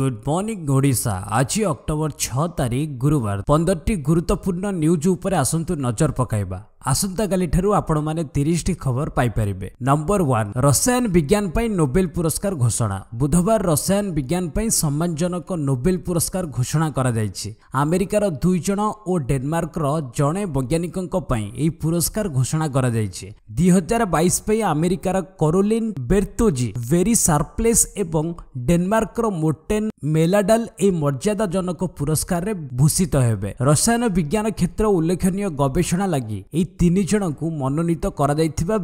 good morning Odisha আজি October ছ তারিখ গুরুবার পনেরটি গুরুত্বপূর্ণ নিউজ উপরে আসন্তু নজর পকাইবা ଆସନ୍ତାକାଲିଠାରୁ ଆପଣମାନେ ତିରିଶଟି ଖବର ପାଇପାରିବେ ନମ୍ବର ୱାନ୍ ରସାୟନ ବିଜ୍ଞାନ ପାଇଁ ନୋବେଲ ପୁରସ୍କାର ଘୋଷଣା ବୁଧବାର ରସାୟନ ବିଜ୍ଞାନ ପାଇଁ ସମ୍ମାନଜନକ ନୋବେଲ ପୁରସ୍କାର ଘୋଷଣା କରାଯାଇଛି ଆମେରିକାର ଦୁଇ ଜଣ ଓ ଡେନମାର୍କର ଜଣେ ବୈଜ୍ଞାନିକଙ୍କ ପାଇଁ ଏହି ପୁରସ୍କାର ଘୋଷଣା କରାଯାଇଛି ଦୁଇ ହଜାର ବାଇଶ ପାଇଁ ଆମେରିକାର କରୋଲିନ୍ ବେର୍ତୋଜି ଭେରି ସାର୍ପ୍ଲେସ୍ ଏବଂ ଡେନମାର୍କର ମୋଟେନ୍ মেলাডাল এই মর্যাদাজনক পুরস্কারে ভূষিত হেবে রসায়ন বিজ্ঞান ক্ষেত্র উল্লেখনীয় গবেষণা লাগি এই তিন জনকু মনোনীত করা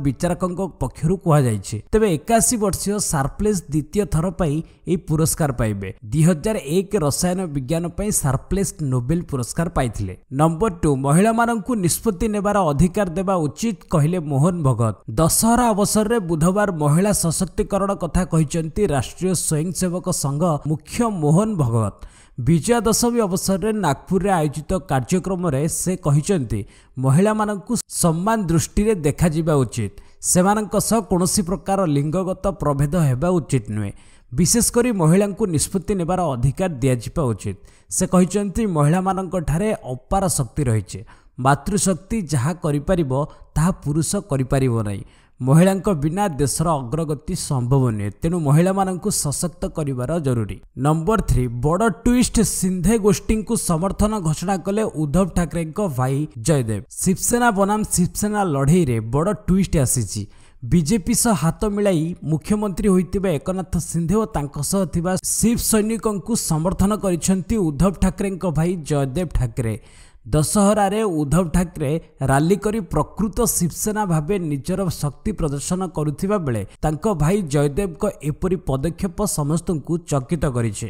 বিচারকঙ্ক পক্ষর কুহযাইছে তবে একাশি বর্ষীয় সার্প্লেস দ্বিতীয় থর পাই এই পুরস্কার পাইবে দুই হাজার এক রসায়ন বিজ্ঞান পাই সার্প্লেস নোবেল পুরস্কার পাইলে নম্বর টু মহিলা মানুষ নিষ্পত্তি নেবার অধিকার দেবা উচিত কহিলে মোহন ভগত দশহরা অবসরের বুধবার মহিলা সশক্তিকরণ কথা কিন্তু রাষ্ট্রীয় স্বয়ংসেবক সংঘ মুখ্য ମୋହନ ଭଗବତ ବିଜୟା ଦଶମୀ ଅବସରରେ ନାଗପୁରରେ ଆୟୋଜିତ କାର୍ଯ୍ୟକ୍ରମରେ ସେ କହିଛନ୍ତି ମହିଳାମାନଙ୍କୁ ସମ୍ମାନ ଦୃଷ୍ଟିରେ ଦେଖାଯିବା ଉଚିତ ସେମାନଙ୍କ ସହ କୌଣସି ପ୍ରକାର ଲିଙ୍ଗଗତ ପ୍ରଭେଦ ହେବା ଉଚିତ ନୁହେଁ ବିଶେଷ କରି ମହିଳାଙ୍କୁ ନିଷ୍ପତ୍ତି ନେବାର ଅଧିକାର ଦିଆଯିବା ଉଚିତ ସେ କହିଛନ୍ତି ମହିଳାମାନଙ୍କଠାରେ ଅପାର ଶକ୍ତି ରହିଛି ମାତୃଶକ୍ତି ଯାହା କରିପାରିବ ତାହା ପୁରୁଷ କରିପାରିବ ନାହିଁ ମହିଳାଙ୍କ ବିନା ଦେଶର ଅଗ୍ରଗତି ସମ୍ଭବ ନୁହେଁ ତେଣୁ ମହିଳାମାନଙ୍କୁ ସଶକ୍ତ କରିବାର ଜରୁରୀ ନମ୍ବର ଥ୍ରୀ ବଡ଼ ଟ୍ୱିଷ୍ଟ ସିନ୍ଧେ ଗୋଷ୍ଠୀଙ୍କୁ ସମର୍ଥନ ଘୋଷଣା କଲେ ଉଦ୍ଧବ ଠାକରେଙ୍କ ଭାଇ ଜୟଦେବ ଶିବସେନା ବନାମ ଶିବସେନା ଲଢ଼େଇରେ ବଡ଼ ଟ୍ୱିଷ୍ଟ ଆସିଛି ବିଜେପି ସହ ହାତ ମିଳାଇ ମୁଖ୍ୟମନ୍ତ୍ରୀ ହୋଇଥିବା ଏକନାଥ ସିନ୍ଧେ ଓ ତାଙ୍କ ସହ ଥିବା ଶିବ ସୈନିକଙ୍କୁ ସମର୍ଥନ କରିଛନ୍ତି ଉଦ୍ଧବ ଠାକରେଙ୍କ ଭାଇ ଜୟଦେବ ଠାକରେ ଦଶହରାରେ ଉଦ୍ଧବ ଠାକରେ ରାଲି କରି ପ୍ରକୃତ ଶିବସେନା ଭାବେ ନିଜର ଶକ୍ତି ପ୍ରଦର୍ଶନ କରୁଥିବା ବେଳେ ତାଙ୍କ ଭାଇ ଜୟଦେବଙ୍କ ଏପରି ପଦକ୍ଷେପ ସମସ୍ତଙ୍କୁ ଚକିତ କରିଛି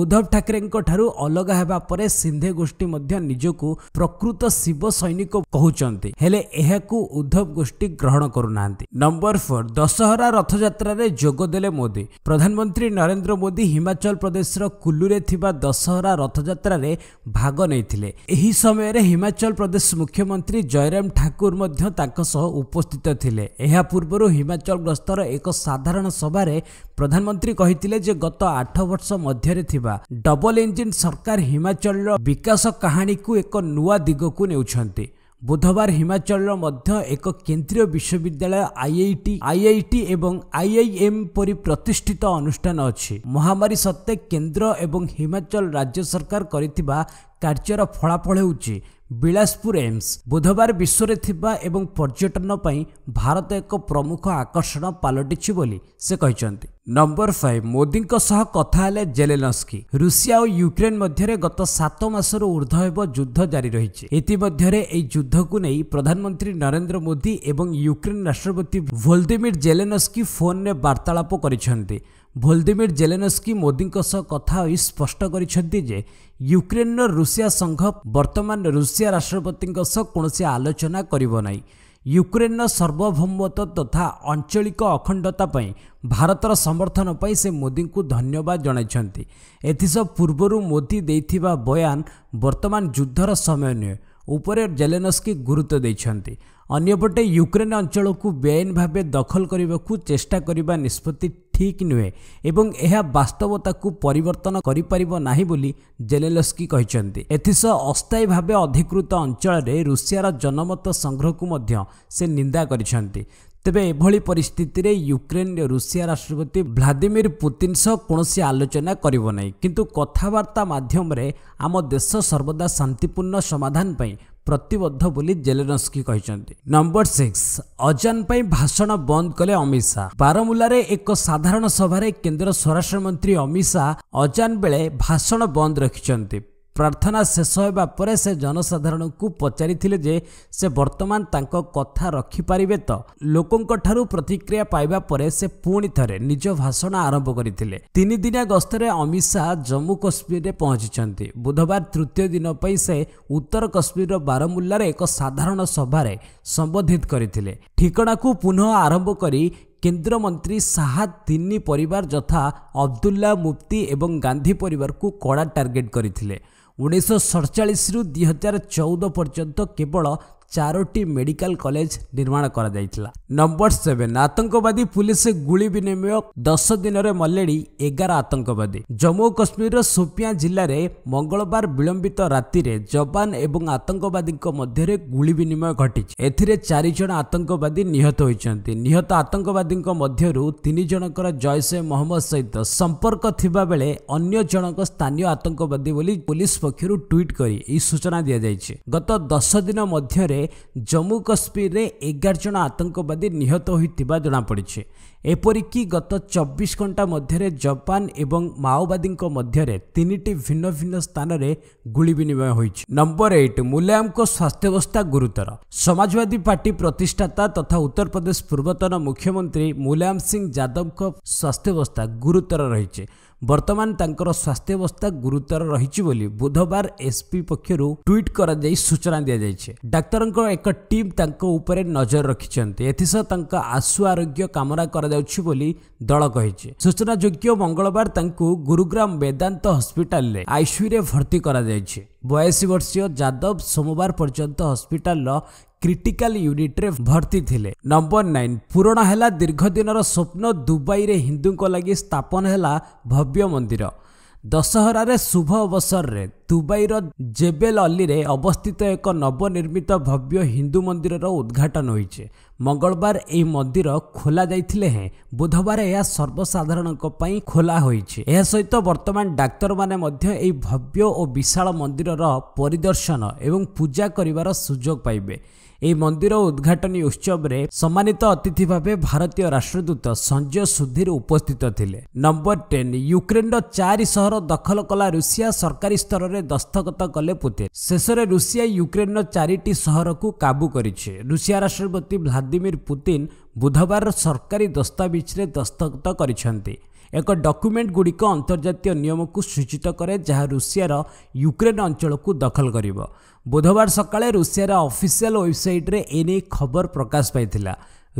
ଉଦ୍ଧବ ଠାକରେଙ୍କ ଠାରୁ ଅଲଗା ହେବା ପରେ ସିନ୍ଧେ ଗୋଷ୍ଠୀ ମଧ୍ୟ ନିଜକୁ ପ୍ରକୃତ ଶିବ ସୈନିକ କହୁଛନ୍ତି ହେଲେ ଏହାକୁ ଉଦ୍ଧବ ଗୋଷ୍ଠୀ ଗ୍ରହଣ କରୁନାହାନ୍ତି ନମ୍ବର ଫୋର୍ ଦଶହରା ରଥଯାତ୍ରାରେ ଯୋଗ ଦେଲେ ମୋଦି ପ୍ରଧାନମନ୍ତ୍ରୀ ନରେନ୍ଦ୍ର ମୋଦି ହିମାଚଳ ପ୍ରଦେଶର କୁଲ୍ଲୁରେ ଥିବା ଦଶହରା ରଥଯାତ୍ରାରେ ଭାଗ ନେଇଥିଲେ ଏହି ସମୟରେ ହିମାଚଳ ପ୍ରଦେଶ ମୁଖ୍ୟମନ୍ତ୍ରୀ ଜୟରାମ ଠାକୁର ମଧ୍ୟ ତାଙ୍କ ସହ ଉପସ୍ଥିତ ଥିଲେ ଏହା ପୂର୍ବରୁ ହିମାଚଳ ଗସ୍ତର ଏକ ସାଧାରଣ ସଭାରେ ପ୍ରଧାନମନ୍ତ୍ରୀ କହିଥିଲେ ଯେ ଗତ ଆଠ ବର୍ଷ ମଧ୍ୟରେ ଥିବା ହୋଇଥିବା ଡବଲ ଇଞ୍ଜିନ୍ ସରକାର ହିମାଚଳର ବିକାଶ କାହାଣୀକୁ ଏକ ନୂଆ ଦିଗକୁ ନେଉଛନ୍ତି ବୁଧବାର ହିମାଚଳର ମଧ୍ୟ ଏକ କେନ୍ଦ୍ରୀୟ ବିଶ୍ୱବିଦ୍ୟାଳୟ ଆଇଆଇଟି ଆଇଆଇଟି ଏବଂ ଆଇଆଇଏମ୍ ପରି ପ୍ରତିଷ୍ଠିତ ଅନୁଷ୍ଠାନ ଅଛି ମହାମାରୀ ସତ୍ତ୍ୱେ କେନ୍ଦ୍ର ଏବଂ ହିମାଚଳ ରାଜ୍ୟ ସରକାର କରିଥିବା କାର୍ଯ୍ୟର ଫଳାଫଳ ହେଉଛି ବିଳାସପୁର ଏମ୍ସ ବୁଧବାର ବିଶ୍ୱରେ ଥିବା ଏବଂ ପର୍ଯ୍ୟଟନ ପାଇଁ ଭାରତ ଏକ ପ୍ରମୁଖ ଆକର୍ଷଣ ପାଲଟିଛି ବୋଲି ସେ କହିଛନ୍ତି ନମ୍ବର ଫାଇଭ୍ ମୋଦିଙ୍କ ସହ କଥା ହେଲେ ଜେଲେନସ୍କି ରୁଷିଆ ଓ ୟୁକ୍ରେନ୍ ମଧ୍ୟରେ ଗତ ସାତ ମାସରୁ ଉର୍ଦ୍ଧ୍ୱ ହେବ ଯୁଦ୍ଧ ଜାରି ରହିଛି ଇତିମଧ୍ୟରେ ଏହି ଯୁଦ୍ଧକୁ ନେଇ ପ୍ରଧାନମନ୍ତ୍ରୀ ନରେନ୍ଦ୍ର ମୋଦି ଏବଂ ୟୁକ୍ରେନ୍ ରାଷ୍ଟ୍ରପତି ଭୋଲଦିମିର୍ ଜେଲେନସ୍କି ଫୋନ୍ରେ ବାର୍ତ୍ତାଳାପ କରିଛନ୍ତି ଭୋଲଦିମିର୍ ଜେଲେନସ୍କି ମୋଦିଙ୍କ ସହ କଥା ହୋଇ ସ୍ପଷ୍ଟ କରିଛନ୍ତି ଯେ ୟୁକ୍ରେନ୍ର ରୁଷିଆ ସଂଘ ବର୍ତ୍ତମାନ ରୁଷିଆ ରାଷ୍ଟ୍ରପତିଙ୍କ ସହ କୌଣସି ଆଲୋଚନା କରିବ ନାହିଁ ୟୁକ୍ରେନର ସର୍ବଭୌମତ୍ୱ ତଥା ଆଞ୍ଚଳିକ ଅଖଣ୍ଡତା ପାଇଁ ଭାରତର ସମର୍ଥନ ପାଇଁ ସେ ମୋଦିଙ୍କୁ ଧନ୍ୟବାଦ ଜଣାଇଛନ୍ତି ଏଥିସହ ପୂର୍ବରୁ ମୋଦି ଦେଇଥିବା ବୟାନ ବର୍ତ୍ତମାନ ଯୁଦ୍ଧର ସମୟ ନୁହେଁ ଉପରେ ଜେଲେନସ୍କି ଗୁରୁତ୍ୱ ଦେଇଛନ୍ତି ଅନ୍ୟପଟେ ୟୁକ୍ରେନ୍ ଅଞ୍ଚଳକୁ ବେଆଇନ ଭାବେ ଦଖଲ କରିବାକୁ ଚେଷ୍ଟା କରିବା ନିଷ୍ପତ୍ତି ଠିକ୍ ନୁହେଁ ଏବଂ ଏହା ବାସ୍ତବତାକୁ ପରିବର୍ତ୍ତନ କରିପାରିବ ନାହିଁ ବୋଲି ଜେନେଲସ୍କି କହିଛନ୍ତି ଏଥିସହ ଅସ୍ଥାୟୀ ଭାବେ ଅଧିକୃତ ଅଞ୍ଚଳରେ ରୁଷିଆର ଜନମତ ସଂଗ୍ରହକୁ ମଧ୍ୟ ସେ ନିନ୍ଦା କରିଛନ୍ତି ତେବେ ଏଭଳି ପରିସ୍ଥିତିରେ ୟୁକ୍ରେନ୍ରେ ରୁଷିଆ ରାଷ୍ଟ୍ରପତି ଭ୍ଲାଦିମିର୍ ପୁତିନ୍ ସହ କୌଣସି ଆଲୋଚନା କରିବ ନାହିଁ କିନ୍ତୁ କଥାବାର୍ତ୍ତା ମାଧ୍ୟମରେ ଆମ ଦେଶ ସର୍ବଦା ଶାନ୍ତିପୂର୍ଣ୍ଣ ସମାଧାନ ପାଇଁ ପ୍ରତିବଦ୍ଧ ବୋଲି ଜେଲେନସ୍କି କହିଛନ୍ତି ନମ୍ବର ସିକ୍ସ ଅଜାନ ପାଇଁ ଭାଷଣ ବନ୍ଦ କଲେ ଅମିତ ଶାହା ବାରମୁଲାରେ ଏକ ସାଧାରଣ ସଭାରେ କେନ୍ଦ୍ର ସ୍ୱରାଷ୍ଟ୍ର ମନ୍ତ୍ରୀ ଅମିତ ଶାହା ଅଜାନ ବେଳେ ଭାଷଣ ବନ୍ଦ ରଖିଛନ୍ତି ପ୍ରାର୍ଥନା ଶେଷ ହେବା ପରେ ସେ ଜନସାଧାରଣଙ୍କୁ ପଚାରିଥିଲେ ଯେ ସେ ବର୍ତ୍ତମାନ ତାଙ୍କ କଥା ରଖିପାରିବେ ତ ଲୋକଙ୍କଠାରୁ ପ୍ରତିକ୍ରିୟା ପାଇବା ପରେ ସେ ପୁଣି ଥରେ ନିଜ ଭାଷଣ ଆରମ୍ଭ କରିଥିଲେ ତିନିଦିନିଆ ଗସ୍ତରେ ଅମିତ ଶାହା ଜମ୍ମୁ କାଶ୍ମୀରରେ ପହଞ୍ଚିଛନ୍ତି ବୁଧବାର ତୃତୀୟ ଦିନ ପାଇଁ ସେ ଉତ୍ତର କାଶ୍ମୀରର ବାରମୁଲ୍ଲାରେ ଏକ ସାଧାରଣ ସଭାରେ ସମ୍ବୋଧିତ କରିଥିଲେ ଠିକଣାକୁ ପୁନଃ ଆରମ୍ଭ କରି କେନ୍ଦ୍ରମନ୍ତ୍ରୀ ଶାହା ତିନି ପରିବାର ଯଥା ଅବଦୁଲ୍ଲା ମୁଫ୍ତି ଏବଂ ଗାନ୍ଧୀ ପରିବାରକୁ କଡ଼ା ଟାର୍ଗେଟ୍ କରିଥିଲେ ଉଣେଇଶହ ସଡ଼ଚାଳିଶରୁ ଦୁଇ ହଜାର ଚଉଦ ପର୍ଯ୍ୟନ୍ତ କେବଳ ଚାରୋଟି ମେଡିକାଲ କଲେଜ ନିର୍ମାଣ କରାଯାଇଥିଲା ନମ୍ବର ସେଭେନ ଆତଙ୍କବାଦୀ ପୁଲିସ ଗୁଳି ବିନିମୟ ଦଶ ଦିନରେ ମଲେଡି ଏଗାର ଆତଙ୍କବାଦୀ ଜମ୍ମୁ ଓ କାଶ୍ମୀରର ସୋପିଆଁ ଜିଲ୍ଲାରେ ମଙ୍ଗଳବାର ବିଳମ୍ବିତ ରାତିରେ ଯବାନ ଏବଂ ଆତଙ୍କବାଦୀଙ୍କ ମଧ୍ୟରେ ଗୁଳି ବିନିମୟ ଘଟିଛି ଏଥିରେ ଚାରିଜଣ ଆତଙ୍କବାଦୀ ନିହତ ହୋଇଛନ୍ତି ନିହତ ଆତଙ୍କବାଦୀଙ୍କ ମଧ୍ୟରୁ ତିନି ଜଣଙ୍କର ଜୈସେ ମହମ୍ମଦ ସହିତ ସମ୍ପର୍କ ଥିବାବେଳେ ଅନ୍ୟ ଜଣଙ୍କ ସ୍ଥାନୀୟ ଆତଙ୍କବାଦୀ ବୋଲି ପୁଲିସ ପକ୍ଷରୁ ଟ୍ୱିଟ୍ କରି ଏହି ସୂଚନା ଦିଆଯାଇଛି ଗତ ଦଶ ଦିନ ମଧ୍ୟରେ ଜମ୍ମୁ କାଶ୍ମୀରରେ ଏଗାର ଜଣ ଆତଙ୍କବାଦୀ ନିହତ ହୋଇଥିବା ଜଣାପଡ଼ିଛି ଏପରିକି ଗତ ଚବିଶ ଘଣ୍ଟା ମଧ୍ୟରେ ଜାପାନ ଏବଂ ମାଓବାଦୀଙ୍କ ମଧ୍ୟରେ ତିନିଟି ଭିନ୍ନ ଭିନ୍ନ ସ୍ଥାନରେ ଗୁଳି ବିନିମୟ ହୋଇଛି ନମ୍ବର ଏଇଟ୍ ମୁଲାୟମଙ୍କ ସ୍ୱାସ୍ଥ୍ୟାବସ୍ଥା ଗୁରୁତର ସମାଜବାଦୀ ପାର୍ଟି ପ୍ରତିଷ୍ଠାତା ତଥା ଉତ୍ତରପ୍ରଦେଶ ପୂର୍ବତନ ମୁଖ୍ୟମନ୍ତ୍ରୀ ମୁଲାୟମ ସିଂ ଯାଦବଙ୍କ ସ୍ୱାସ୍ଥ୍ୟାବସ୍ଥା ଗୁରୁତର ରହିଛି ବର୍ତ୍ତମାନ ତାଙ୍କର ସ୍ୱାସ୍ଥ୍ୟାବସ୍ଥା ଗୁରୁତର ରହିଛି ବୋଲି ବୁଧବାର ଏସ୍ପି ପକ୍ଷରୁ ଟ୍ୱିଟ୍ କରାଯାଇ ସୂଚନା ଦିଆଯାଇଛି ଡାକ୍ତରଙ୍କ ଏକ ଟିମ୍ ତାଙ୍କ ଉପରେ ନଜର ରଖିଛନ୍ତି ଏଥିସହ ତାଙ୍କ ଆଶୁ ଆରୋଗ୍ୟ କାମନା କରାଯାଉଛି ବୋଲି ଦଳ କହିଛି ସୂଚନାଯୋଗ୍ୟ ମଙ୍ଗଳବାର ତାଙ୍କୁ ଗୁରୁଗ୍ରାମ ବେଦାନ୍ତ ହସ୍ପିଟାଲରେ ଆଇସିୟୁରେ ଭର୍ତ୍ତି କରାଯାଇଛି ବୟାଅଶୀ ବର୍ଷୀୟ ଯାଦବ ସୋମବାର ପର୍ଯ୍ୟନ୍ତ ହସ୍ପିଟାଲର କ୍ରିଟିକାଲ ୟୁନିଟ୍ରେ ଭର୍ତ୍ତି ଥିଲେ ନମ୍ବର ନାଇନ୍ ପୁରୁଣା ହେଲା ଦୀର୍ଘ ଦିନର ସ୍ୱପ୍ନ ଦୁବାଇରେ ହିନ୍ଦୁଙ୍କ ଲାଗି ସ୍ଥାପନ ହେଲା ଭବ୍ୟ ମନ୍ଦିର ଦଶହରାରେ ଶୁଭ ଅବସରରେ ଦୁବାଇର ଜେବେଲ ଅଲିରେ ଅବସ୍ଥିତ ଏକ ନବନିର୍ମିତ ଭବ୍ୟ ହିନ୍ଦୁ ମନ୍ଦିରର ଉଦ୍ଘାଟନ ହୋଇଛି ମଙ୍ଗଳବାର ଏହି ମନ୍ଦିର ଖୋଲାଯାଇଥିଲେ ହେଁ ବୁଧବାର ଏହା ସର୍ବସାଧାରଣଙ୍କ ପାଇଁ ଖୋଲା ହୋଇଛି ଏହା ସହିତ ବର୍ତ୍ତମାନ ଡାକ୍ତରମାନେ ମଧ୍ୟ ଏହି ଭବ୍ୟ ଓ ବିଶାଳ ମନ୍ଦିରର ପରିଦର୍ଶନ ଏବଂ ପୂଜା କରିବାର ସୁଯୋଗ ପାଇବେ ଏହି ମନ୍ଦିର ଉଦ୍ଘାଟନୀ ଉତ୍ସବରେ ସମ୍ମାନିତ ଅତିଥି ଭାବେ ଭାରତୀୟ ରାଷ୍ଟ୍ରଦୂତ ସଞ୍ଜୟ ସୁଧୀର ଉପସ୍ଥିତ ଥିଲେ ନମ୍ବର ଟେନ୍ ୟୁକ୍ରେନର ଚାରି ସହର ଦଖଲ କଲା ରୁଷିଆ ସରକାରୀ ସ୍ତରରେ ଦସ୍ତଖତ କଲେ ପୁତିନ ଶେଷରେ ରୁଷିଆ ୟୁକ୍ରେନର ଚାରିଟି ସହରକୁ କାବୁ କରିଛି ରୁଷିଆ ରାଷ୍ଟ୍ରପତି ଭ୍ଲାଦିମିର ପୁତିନ ବୁଧବାର ସରକାରୀ ଦସ୍ତାବିଜରେ ଦସ୍ତଖତ କରିଛନ୍ତି ଏକ ଡକ୍ୟୁମେଣ୍ଟଗୁଡ଼ିକ ଅନ୍ତର୍ଜାତୀୟ ନିୟମକୁ ସୂଚିତ କରେ ଯାହା ରୁଷିଆର ୟୁକ୍ରେନ୍ ଅଞ୍ଚଳକୁ ଦଖଲ କରିବ ବୁଧବାର ସକାଳେ ରୁଷିଆର ଅଫିସିଆଲ ୱେବସାଇଟ୍ରେ ଏ ନେଇ ଖବର ପ୍ରକାଶ ପାଇଥିଲା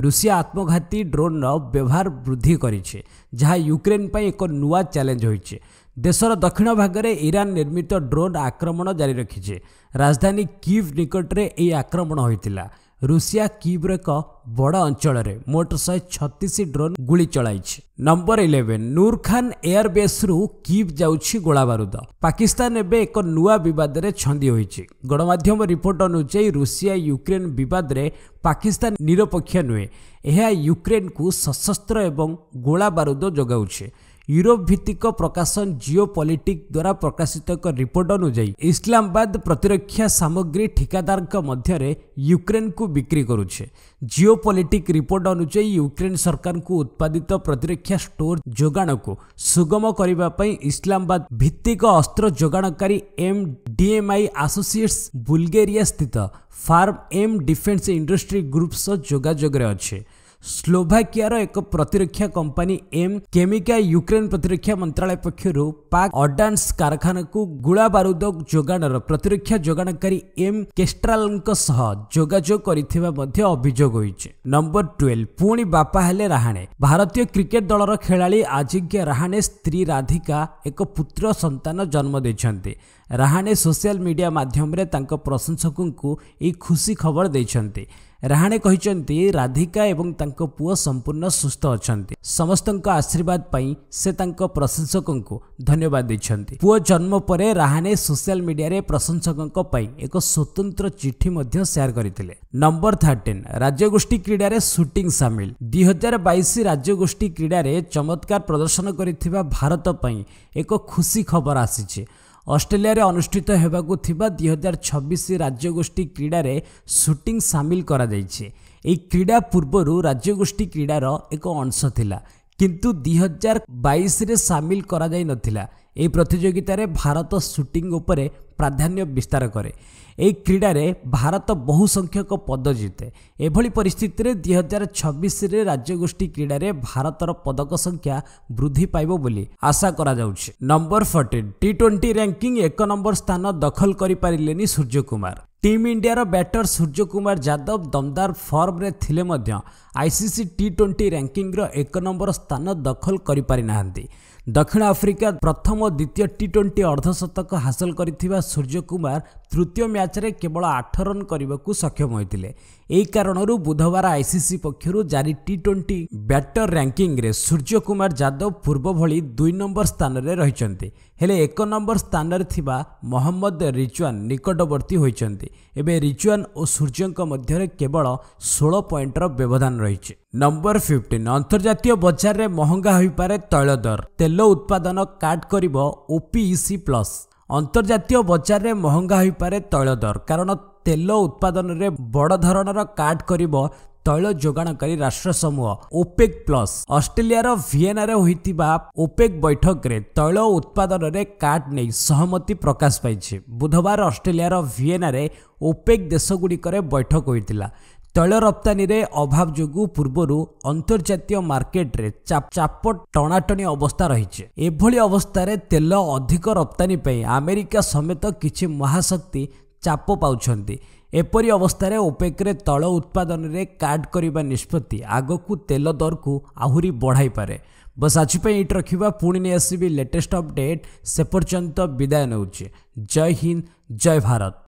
ରୁଷିଆ ଆତ୍ମଘାତୀ ଡ୍ରୋନ୍ର ବ୍ୟବହାର ବୃଦ୍ଧି କରିଛି ଯାହା ୟୁକ୍ରେନ୍ ପାଇଁ ଏକ ନୂଆ ଚ୍ୟାଲେଞ୍ଜ ହୋଇଛି ଦେଶର ଦକ୍ଷିଣ ଭାଗରେ ଇରାନ୍ ନିର୍ମିତ ଡ୍ରୋନ୍ ଆକ୍ରମଣ ଜାରି ରଖିଛି ରାଜଧାନୀ କିଭ୍ ନିକଟରେ ଏହି ଆକ୍ରମଣ ହୋଇଥିଲା ରୁଷିଆ କିବ୍ର ଏକ ବଡ଼ ଅଞ୍ଚଳରେ ମୋଟ ଶହେ ଛତିଶ ଡ୍ରୋନ୍ ଗୁଳି ଚଳାଇଛି ନମ୍ବର ଇଲେଭେନ୍ ନୁର ଖାନ୍ ଏୟାରବେସ୍ରୁ କିବ୍ ଯାଉଛି ଗୋଳାବାରୁଦ ପାକିସ୍ତାନ ଏବେ ଏକ ନୂଆ ବିବାଦରେ ଛନ୍ଦି ହୋଇଛି ଗଣମାଧ୍ୟମ ରିପୋର୍ଟ ଅନୁଯାୟୀ ରୁଷିଆ ୟୁକ୍ରେନ୍ ବିବାଦରେ ପାକିସ୍ତାନ ନିରପେକ୍ଷ ନୁହେଁ ଏହା ୟୁକ୍ରେନ୍କୁ ସଶସ୍ତ୍ର ଏବଂ ଗୋଳାବାରୁଦ ଯୋଗାଉଛି ୟୁରୋପ ଭିତ୍ତିକ ପ୍ରକାଶନ ଜିଓ ପଲିଟିକ୍ ଦ୍ୱାରା ପ୍ରକାଶିତ ଏକ ରିପୋର୍ଟ ଅନୁଯାୟୀ ଇସଲାମବାଦ ପ୍ରତିରକ୍ଷା ସାମଗ୍ରୀ ଠିକାଦାରଙ୍କ ମଧ୍ୟରେ ୟୁକ୍ରେନ୍କୁ ବିକ୍ରି କରୁଛେ ଜିଓ ପଲିଟିକ୍ ରିପୋର୍ଟ ଅନୁଯାୟୀ ୟୁକ୍ରେନ୍ ସରକାରଙ୍କୁ ଉତ୍ପାଦିତ ପ୍ରତିରକ୍ଷା ଷ୍ଟୋର ଯୋଗାଣକୁ ସୁଗମ କରିବା ପାଇଁ ଇସଲାମବାଦ ଭିତ୍ତିକ ଅସ୍ତ୍ର ଯୋଗାଣକାରୀ ଏମ୍ ଡିଏମ୍ଆଇ ଆସୋସିଏଟ୍ସ ବୁଲଗେରିଆ ସ୍ଥିତ firm M defence industry group ସହ ଯୋଗାଯୋଗରେ ଅଛେ ସ୍ଲୋଭାକିଆର ଏକ ପ୍ରତିରକ୍ଷା କମ୍ପାନୀ ଏମ୍ କେମିକା ୟୁକ୍ରେନ୍ ପ୍ରତିରକ୍ଷା ମନ୍ତ୍ରଣାଳୟ ପକ୍ଷରୁ ପାକ୍ ଅଡାନ୍ସ କାରଖାନାକୁ ଗୁଳା ବାରୁଦ ଯୋଗାଣର ପ୍ରତିରକ୍ଷା ଯୋଗାଣକାରୀ ଏମ୍ କେଷ୍ଟ୍ରାଲଙ୍କ ସହ ଯୋଗାଯୋଗ କରିଥିବା ମଧ୍ୟ ଅଭିଯୋଗ ହୋଇଛି ନମ୍ବର ଟୁଏଲ୍ଭ ପୁଣି ବାପା ହେଲେ ରାହାଣେ ଭାରତୀୟ କ୍ରିକେଟ୍ ଦଳର ଖେଳାଳି ଆଜିଙ୍କ୍ୟ ରାହାଣେ ସ୍ତ୍ରୀ ରାଧିକା ଏକ ପୁତ୍ର ସନ୍ତାନ ଜନ୍ମ ଦେଇଛନ୍ତି ରାହାଣେ ସୋସିଆଲ ମିଡ଼ିଆ ମାଧ୍ୟମରେ ତାଙ୍କ ପ୍ରଶଂସକଙ୍କୁ ଏହି ଖୁସି ଖବର ଦେଇଛନ୍ତି ରାହାଣେ କହିଛନ୍ତି ରାଧିକା ଏବଂ ତାଙ୍କ ପୁଅ ସମ୍ପୂର୍ଣ୍ଣ ସୁସ୍ଥ ଅଛନ୍ତି ସମସ୍ତଙ୍କ ଆଶୀର୍ବାଦ ପାଇଁ ସେ ତାଙ୍କ ପ୍ରଶଂସକଙ୍କୁ ଧନ୍ୟବାଦ ଦେଇଛନ୍ତି ପୁଅ ଜନ୍ମ ପରେ ରାହାଣେ ସୋସିଆଲ ମିଡିଆରେ ପ୍ରଶଂସକଙ୍କ ପାଇଁ ଏକ ସ୍ୱତନ୍ତ୍ର ଚିଠି ମଧ୍ୟ ସେୟାର କରିଥିଲେ ନମ୍ବର ଥାର୍ଟିନ୍ ରାଜ୍ୟଗୋଷ୍ଠୀ କ୍ରୀଡ଼ାରେ ସୁଟିଂ ସାମିଲ ଦୁଇ ହଜାର ବାଇଶ ରାଜ୍ୟଗୋଷ୍ଠୀ କ୍ରୀଡ଼ାରେ ଚମତ୍କାର ପ୍ରଦର୍ଶନ କରିଥିବା ଭାରତ ପାଇଁ ଏକ ଖୁସି ଖବର ଆସିଛି ଅଷ୍ଟ୍ରେଲିଆରେ ଅନୁଷ୍ଠିତ ହେବାକୁ ଥିବା ଦୁଇହଜାର ଛବିଶ ରାଜ୍ୟଗୋଷ୍ଠୀ କ୍ରୀଡ଼ାରେ ସୁଟିଂ ସାମିଲ କରାଯାଇଛି ଏହି କ୍ରୀଡ଼ା ପୂର୍ବରୁ ରାଜ୍ୟଗୋଷ୍ଠୀ କ୍ରୀଡ଼ାର ଏକ ଅଂଶ ଥିଲା କିନ୍ତୁ ଦୁଇହଜାର ବାଇଶରେ ସାମିଲ କରାଯାଇନଥିଲା ଏହି ପ୍ରତିଯୋଗିତାରେ ଭାରତ ସୁଟିଂ ଉପରେ ପ୍ରାଧାନ୍ୟ ବିସ୍ତାର କରେ ଏହି କ୍ରୀଡ଼ାରେ ଭାରତ ବହୁ ସଂଖ୍ୟକ ପଦ ଜିତେ ଏଭଳି ପରିସ୍ଥିତିରେ ଦୁଇ ହଜାର ଛବିଶରେ ରାଜ୍ୟଗୋଷ୍ଠୀ କ୍ରୀଡ଼ାରେ ଭାରତର ପଦକ ସଂଖ୍ୟା ବୃଦ୍ଧି ପାଇବ ବୋଲି ଆଶା କରାଯାଉଛି number fourteen T twenty ranking ଏକ ନମ୍ବର ସ୍ଥାନ ଦଖଲ କରିପାରିଲେନି ସୂର୍ଯ୍ୟକୁମାର ଟିମ୍ ଇଣ୍ଡିଆର ବ୍ୟାଟର ସୂର୍ଯ୍ୟକୁମାର ଯାଦବ ଦମଦାର ଫର୍ମରେ ଥିଲେ ମଧ୍ୟ ଆଇସିସି ଟି ଟ୍ୱେଣ୍ଟି ର୍ୟାଙ୍କିଂର ଏକ ନମ୍ବର ସ୍ଥାନ ଦଖଲ କରିପାରିନାହାନ୍ତି ଦକ୍ଷିଣ ଆଫ୍ରିକା ପ୍ରଥମ ଦ୍ୱିତୀୟ ଟି ଟ୍ୱେଣ୍ଟି ଅର୍ଦ୍ଧଶତକ ହାସଲ କରିଥିବା ସୂର୍ଯ୍ୟ କୁମାର ତୃତୀୟ ମ୍ୟାଚ୍ରେ କେବଳ ଆଠ ରନ୍ କରିବାକୁ ସକ୍ଷମ ହୋଇଥିଲେ ଏହି କାରଣରୁ ବୁଧବାର ଆଇସିସି ପକ୍ଷରୁ ଜାରି ଟି ଟ୍ୱେଣ୍ଟି ବ୍ୟାଟର ର୍ୟାଙ୍କିଙ୍ଗରେ ସୂର୍ଯ୍ୟ କୁମାର ଯାଦବ ପୂର୍ବ ଭଳି ଦୁଇ ନମ୍ବର ସ୍ଥାନରେ ରହିଛନ୍ତି ହେଲେ ଏକ ନମ୍ବର ସ୍ଥାନରେ ଥିବା ମହମ୍ମଦ ରିଚୁଆନ ନିକଟବର୍ତ୍ତୀ ହୋଇଛନ୍ତି ଏବେ ରିଚୁଆନ ଓ ସୂର୍ଯ୍ୟଙ୍କ ମଧ୍ୟରେ କେବଳ ଷୋହଳ ପଏଣ୍ଟର ବ୍ୟବଧାନ ରହିଛି ନମ୍ବର ଫିଫ୍ଟିନ୍ ଅନ୍ତର୍ଜାତୀୟ ବଜାରରେ ମହଙ୍ଗା ହୋଇପାରେ ତୈଳ ଦର ତେଲ ଉତ୍ପାଦନ କାଟ କରିବ ଓପିଇସି ପ୍ଲସ୍ e ଅନ୍ତର୍ଜାତୀୟ ବଜାରରେ ମହଙ୍ଗା ହୋଇପାରେ ତୈଳ ଦର କାରଣ ତେଲ ଉତ୍ପାଦନରେ ବଡ଼ ଧରଣର କାଟ କରିବ ତୈଳ ଯୋଗାଣକାରୀ ରାଷ୍ଟ୍ର ସମୂହ ଓପେକ୍ ପ୍ଲସ୍ e ଅଷ୍ଟ୍ରେଲିଆର ଭିଏନାରେ ହୋଇଥିବା ଓପେକ୍ e ବୈଠକରେ ତୈଳ ଉତ୍ପାଦନରେ କାଟ ନେଇ ସହମତି ପ୍ରକାଶ ପାଇଛି ବୁଧବାର ଅଷ୍ଟ୍ରେଲିଆର ଭିଏନାରେ ଓପେକ୍ ଦେଶଗୁଡ଼ିକରେ ବୈଠକ ହୋଇଥିଲା ତୈଳ ରପ୍ତାନୀରେ ଅଭାବ ଯୋଗୁଁ ପୂର୍ବରୁ ଅନ୍ତର୍ଜାତୀୟ ମାର୍କେଟରେ ଚାପ ଟଣାଟଣି ଅବସ୍ଥା ରହିଛି ଏଭଳି ଅବସ୍ଥାରେ ତେଲ ଅଧିକ ରପ୍ତାନୀ ପାଇଁ ଆମେରିକା ସମେତ କିଛି ମହାଶକ୍ତି ଚାପ ପାଉଛନ୍ତି ଏପରି ଅବସ୍ଥାରେ ଓପେକ୍ରେ ତୈଳ ଉତ୍ପାଦନରେ କାଟ୍ କରିବା ନିଷ୍ପତ୍ତି ଆଗକୁ ତେଲ ଦରକୁ ଆହୁରି ବଢ଼ାଇପାରେ ବସ୍ ଆଜି ପାଇଁ ଏଇଠି ରଖିବା ପୁଣି ନେଇ ଆସିବି ଲେଟେଷ୍ଟ ଅପଡ଼େଟ୍ ସେ ପର୍ଯ୍ୟନ୍ତ ବିଦାୟ ନେଉଛି ଜୟ ହିନ୍ଦ ଜୟ ଭାରତ